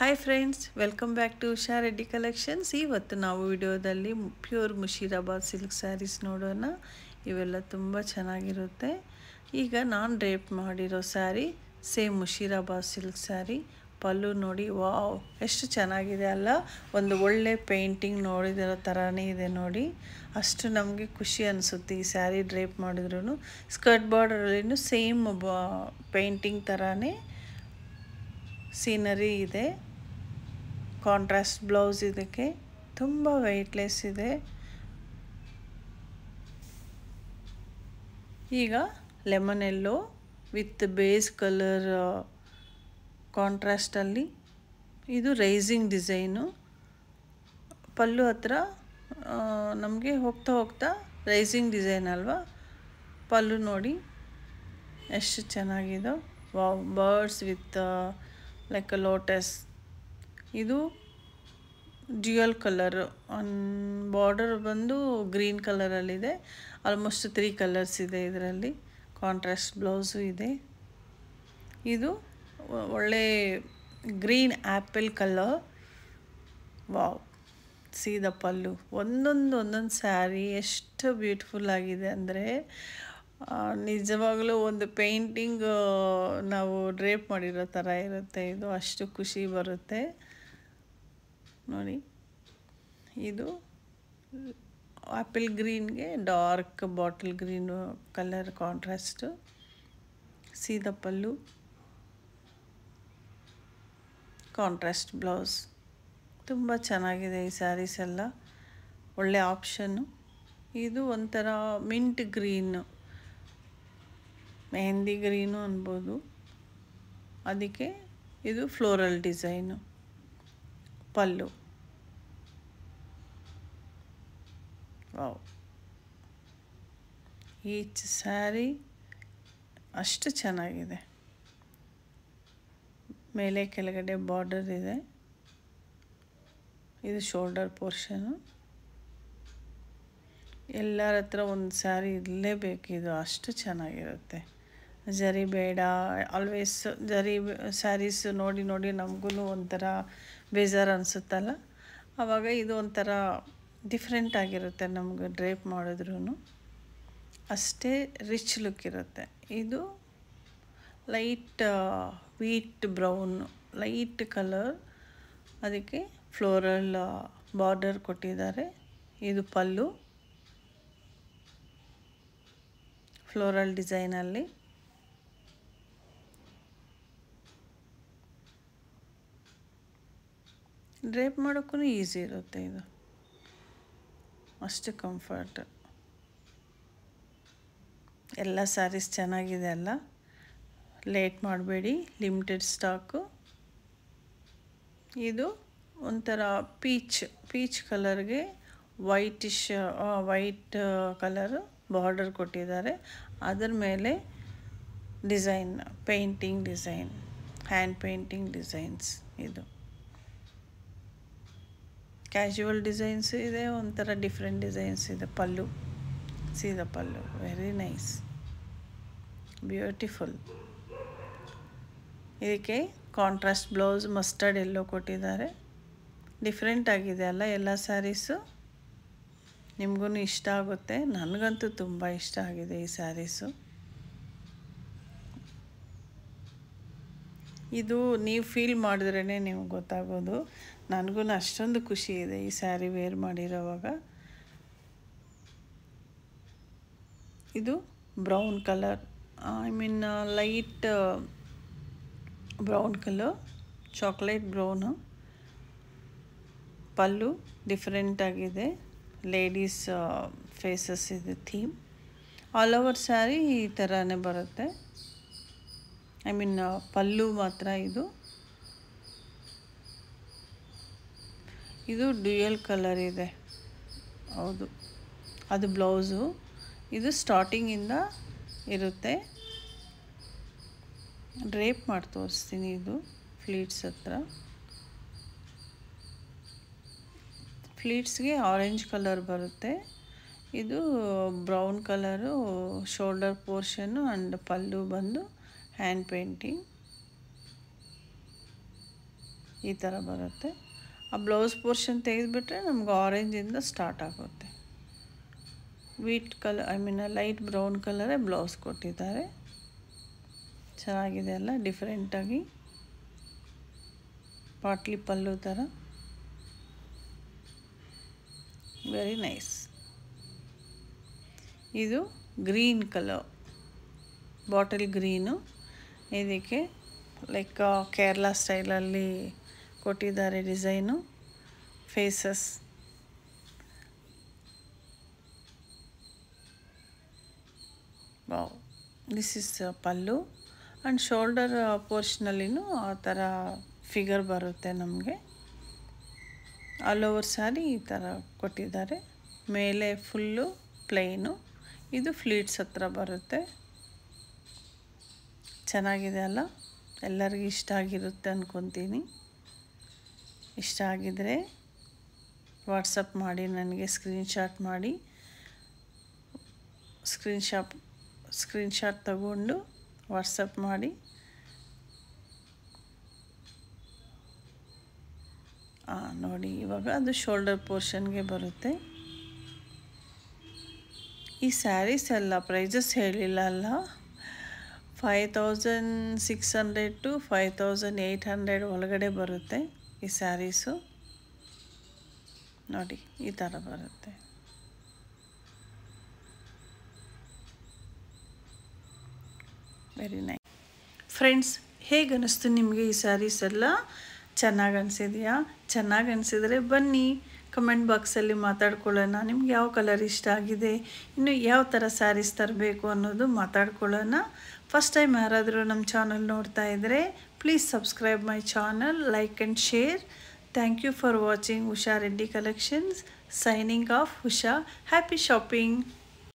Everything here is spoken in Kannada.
hi friends welcome back to Usha Reddy collections ಇವತ್ತು ನಾವು ವಿಡಿಯೋದಲ್ಲಿ ಪ್ಯೂರ್ ಮುಷೀರಾಬಾದ್ ಸಿಲ್ಕ್ ಸ್ಯಾರೀಸ್ ನೋಡೋಣ ಇವೆಲ್ಲ ತುಂಬ ಚೆನ್ನಾಗಿರುತ್ತೆ ಈಗ ನಾನು ಡ್ರೇಪ್ ಮಾಡಿರೋ saree same Musheerabad silk saree pallu ನೋಡಿ ವಾವ್ ಎಷ್ಟು ಚೆನ್ನಾಗಿದೆ ಅಲ್ಲ ಒಂದು ಒಳ್ಳೆ ಪೇಂಟಿಂಗ್ ನೋಡಿದಿರೋ ಥರನೇ ಇದೆ ನೋಡಿ ಅಷ್ಟು ನಮಗೆ ಖುಷಿ ಅನಿಸುತ್ತೆ ಈ ಸ್ಯಾರಿ ಡ್ರೇಪ್ ಮಾಡಿದ್ರೂ ಸ್ಕರ್ಟ್ ಬಾರ್ಡರಲ್ಲಿನೂ ಸೇಮ್ ಬಾ ಪೇಂಟಿಂಗ್ ಥರನೇ ಸೀನರಿ ಇದೆ ಕಾಂಟ್ರಾಸ್ಟ್ ಬ್ಲೌಸ್ ಇದಕ್ಕೆ ತುಂಬ ವೆಯ್ಟ್ಲೆಸ್ ಇದೆ ಈಗ lemon yellow with base colour ಕಾಂಟ್ರಾಸ್ಟಲ್ಲಿ ಇದು ರೈಸಿಂಗ್ ಡಿಸೈನು ಪಲ್ಲು ಹತ್ರ ನಮಗೆ ಹೋಗ್ತಾ ಹೋಗ್ತಾ ರೈಸಿಂಗ್ ಡಿಸೈನ್ ಅಲ್ವಾ ಪಲ್ಲು ನೋಡಿ ಎಷ್ಟು ಚೆನ್ನಾಗಿದೆ wow birds with like lotus ಇದು ಡ್ಯುಯಲ್ ಕಲರ್ ಬಾರ್ಡರ್ ಬಂದು ಗ್ರೀನ್ ಕಲರಲ್ಲಿದೆ ಆಲ್ಮೋಸ್ಟ್ ತ್ರೀ ಕಲರ್ಸ್ ಇದೆ ಇದರಲ್ಲಿ ಕಾಂಟ್ರಾಸ್ಟ್ ಬ್ಲೌಸು ಇದೆ ಇದು ಒಳ್ಳೆ ಗ್ರೀನ್ ಆ್ಯಪಲ್ ಕಲರ್ ವಾವ್ ಸೀದ ಪಲ್ಲು ಒಂದೊಂದು ಒಂದೊಂದು ಸ್ಯಾರಿ ಎಷ್ಟು ಬ್ಯೂಟಿಫುಲ್ ಆಗಿದೆ ಅಂದರೆ ನಿಜವಾಗಲೂ ಒಂದು ಪೇಂಟಿಂಗ್ ನಾವು ಡ್ರೇಪ್ ಮಾಡಿರೋ ಥರ ಇರುತ್ತೆ ಇದು ಅಷ್ಟು ಖುಷಿ ಬರುತ್ತೆ ನೋಡಿ ಇದು ಆ್ಯಪಲ್ ಗ್ರೀನ್ಗೆ dark bottle green colour contrast ಸೀದಾ ಪಲ್ಲು ಕಾಂಟ್ರಾಸ್ಟ್ ಬ್ಲೌಸ್ ತುಂಬ ಚೆನ್ನಾಗಿದೆ ಈ ಸ್ಯಾರೀಸ್ ಎಲ್ಲ ಒಳ್ಳೆ ಆಪ್ಷನ್ನು ಇದು ಒಂಥರ ಮಿಂಟ್ ಗ್ರೀನು ಮೆಹಂದಿ ಗ್ರೀನು ಅನ್ಬೋದು ಅದಕ್ಕೆ ಇದು ಫ್ಲೋರಲ್ ಡಿಸೈನು ಪಲ್ಲು ವಾವ್ ಈ ಸ್ಯಾರಿ ಅಷ್ಟು ಚೆನ್ನಾಗಿದೆ ಮೇಲೆ ಕೆಳಗಡೆ ಬಾರ್ಡರ್ ಇದೆ ಇದು ಶೋಲ್ಡರ್ ಪೋರ್ಷನು ಎಲ್ಲರ ಹತ್ರ ಒಂದು ಸ್ಯಾರಿ ಇದು ಅಷ್ಟು ಚೆನ್ನಾಗಿರುತ್ತೆ ಜರಿ ಬೇಡ ಆಲ್ವೇಸ್ ಜರಿ ಸ್ಯಾರೀಸ್ ನೋಡಿ ನೋಡಿ ನಮಗೂ ಒಂಥರ ಬೇಜಾರು ಅನಿಸುತ್ತಲ್ಲ ಆವಾಗ ಇದು ಒಂಥರ ಡಿಫ್ರೆಂಟ್ ಆಗಿರುತ್ತೆ ನಮಗೆ ಡ್ರೇಪ್ ಮಾಡಿದ್ರೂ ಅಷ್ಟೇ ರಿಚ್ ಲುಕ್ ಇರುತ್ತೆ ಇದು light wheat brown light colour ಅದಕ್ಕೆ ಫ್ಲೋರಲ್ ಬಾರ್ಡರ್ ಕೊಟ್ಟಿದ್ದಾರೆ ಇದು ಪಲ್ಲು ಫ್ಲೋರಲ್ ಡಿಸೈನಲ್ಲಿ ಡ್ರೇಪ್ ಮಾಡೋಕ್ಕೂ ಈಸಿ ಇರುತ್ತೆ ಇದು ಅಷ್ಟು ಕಂಫರ್ಟ್ ಎಲ್ಲ ಸ್ಯಾರೀಸ್ ಚೆನ್ನಾಗಿದೆ ಅಲ್ಲ ಲೇಟ್ ಮಾಡಬೇಡಿ ಲಿಮಿಟೆಡ್ ಸ್ಟಾಕು ಇದು ಒಂಥರ ಪೀಚ್ ಪೀಚ್ ಕಲರ್ಗೆ ವೈಟಿಶ್ ವೈಟ್ ಕಲರು ಬಾರ್ಡರ್ ಕೊಟ್ಟಿದ್ದಾರೆ ಅದರ ಮೇಲೆ design painting design hand painting designs ಇದು ಕ್ಯಾಶುವಲ್ ಡಿಸೈನ್ಸು ಇದೆ ಒಂಥರ ಡಿಫ್ರೆಂಟ್ ಡಿಸೈನ್ಸ್ ಇದೆ ಪಲ್ಲು ಸೀದ ಪಲ್ಲು ವೆರಿ ನೈಸ್ ಬ್ಯೂಟಿಫುಲ್ ಇದಕ್ಕೆ ಕಾಂಟ್ರಾಸ್ಟ್ ಬ್ಲೌಸ್ ಮಸ್ಟರ್ಡ್ ಎಲ್ಲೋ ಕೊಟ್ಟಿದ್ದಾರೆ ಡಿಫ್ರೆಂಟ್ ಆಗಿದೆ ಅಲ್ಲ ಎಲ್ಲ ಸ್ಯಾರೀಸು ನಿಮಗೂ ಇಷ್ಟ ಆಗುತ್ತೆ ನನಗಂತೂ ತುಂಬ ಇಷ್ಟ ಆಗಿದೆ ಈ ಸ್ಯಾರೀಸು ಇದು ನೀವು ಫೀಲ್ ಮಾಡಿದ್ರೇ ನಿಮ್ಗೆ ಗೊತ್ತಾಗೋದು ನನಗೂ ಅಷ್ಟೊಂದು ಖುಷಿ ಇದೆ ಈ ಸ್ಯಾರಿ ವೇರ್ ಮಾಡಿರೋವಾಗ ಇದು brown colour I mean light brown colour chocolate brown pallu ಡಿಫ್ರೆಂಟಾಗಿದೆ ಆಗಿದೆ ಲೇಡೀಸ್ ಫೇಸಸ್ ಇದೆ ಥೀಮ್ ಆಲ್ ಓವರ್ ಸ್ಯಾರಿ ಈ ಥರನೇ ಬರುತ್ತೆ ಐ ಮೀನ್ ಪಲ್ಲು ಮಾತ್ರ ಇದು ಇದು ಡ್ಯುಯಲ್ ಕಲರ್ ಇದೆ ಹೌದು ಅದು ಬ್ಲೌಸು ಇದು ಸ್ಟಾರ್ಟಿಂಗಿಂದ ಇರುತ್ತೆ ಡ್ರೇಪ್ ಮಾಡಿ ತೋರಿಸ್ತೀನಿ ಇದು ಫ್ಲೀಟ್ಸ್ ಹತ್ರ ಫ್ಲೀಟ್ಸ್ಗೆ ಆರೆಂಜ್ ಕಲರ್ ಬರುತ್ತೆ ಇದು brown colour shoulder portion and pallu ಬಂದು ಹ್ಯಾಂಡ್ ಪೇಂಟಿಂಗ್ ಈ ಥರ ಬರುತ್ತೆ ಆ ಬ್ಲೌಸ್ ಪೋರ್ಷನ್ ತೆಗೆದುಬಿಟ್ರೆ ನಮ್ಗೆ ಆರೆಂಜಿಂದ ಸ್ಟಾರ್ಟ್ ಆಗುತ್ತೆ wheat colour I mean light brown ಕಲರೇ ಬ್ಲೌಸ್ ಕೊಟ್ಟಿದ್ದಾರೆ ಚೆನ್ನಾಗಿದೆ ಅಲ್ಲ ಡಿಫ್ರೆಂಟಾಗಿ ಪಾಟ್ಲಿ ಪಲ್ಲು ಥರ ವೆರಿ ನೈಸ್ ಇದು ಗ್ರೀನ್ ಕಲರ್ ಬಾಟಲ್ ಗ್ರೀನು ಇದಕ್ಕೆ ಲೈಕ್ ಕೇರಳ ಸ್ಟೈಲಲ್ಲಿ ಕೊಟ್ಟಿದ್ದಾರೆ design faces this is pallu and shoulder ಪೋರ್ಷನಲ್ಲಿನೂ ಆ ಥರ ಫಿಗರ್ ಬರುತ್ತೆ ನಮಗೆ ಆಲ್ ಓವರ್ ಸ್ಯಾರಿ ಈ ಥರ ಕೊಟ್ಟಿದ್ದಾರೆ ಮೇಲೆ ಫುಲ್ಲು ಪ್ಲೈನು ಇದು ಫ್ಲೀಟ್ಸ್ ಹತ್ರ ಬರುತ್ತೆ ಚೆನ್ನಾಗಿದೆ ಅಲ್ಲ ಎಲ್ಲರಿಗೂ ಇಷ್ಟ ಆಗಿರುತ್ತೆ ಅಂದ್ಕೊತೀನಿ ಇಷ್ಟ ಆಗಿದರೆ ವಾಟ್ಸಪ್ ಮಾಡಿ ನನಗೆ ಸ್ಕ್ರೀನ್ಶಾಟ್ ಮಾಡಿ ಸ್ಕ್ರೀನ್ಶಾಪ್ ಸ್ಕ್ರೀನ್ಶಾಟ್ ತಗೊಂಡು ವಾಟ್ಸಪ್ ಮಾಡಿ ನೋಡಿ ಇವಾಗ ಅದು ಶೋಲ್ಡರ್ ಪೋರ್ಷನ್ಗೆ ಬರುತ್ತೆ ಈ ಸ್ಯಾರೀಸ್ ಎಲ್ಲ ಪ್ರೈಸಸ್ ಹೇಳಿಲ್ಲ ಅಲ್ಲ five thousand six hundred to five thousand eight hundred ಒಳಗಡೆ ಬರುತ್ತೆ ಈ ಸ್ಯಾರೀಸು ನೋಡಿ ಈ ಥರ ಬರುತ್ತೆ ವೆರಿ ನೈಸ್ ಫ್ರೆಂಡ್ಸ್ ಹೇಗೆ ಅನ್ನಿಸ್ತು ನಿಮಗೆ ಈ ಸ್ಯಾರೀಸ್ ಎಲ್ಲ ಚೆನ್ನಾಗಿ ಅನಿಸಿದೆಯಾ ಚೆನ್ನಾಗಿ ಅನಿಸಿದರೆ ಬನ್ನಿ ಕಮೆಂಟ್ ಬಾಕ್ಸಲ್ಲಿ ಮಾತಾಡ್ಕೊಳ್ಳೋಣ ನಿಮ್ಗೆ ಯಾವ ಕಲರ್ ಇಷ್ಟ ಆಗಿದೆ ಇನ್ನು ಯಾವ ಥರ ಸ್ಯಾರೀಸ್ ತರಬೇಕು ಅನ್ನೋದು ಮಾತಾಡ್ಕೊಳ್ಳೋಣ ಫಸ್ಟ್ ಟೈಮ್ ಯಾರಾದರೂ ನಮ್ಮ ಚಾನಲ್ ನೋಡ್ತಾ ಇದ್ದರೆ please subscribe my channel like and share thank you for watching Usha Reddy collections signing off Usha happy shopping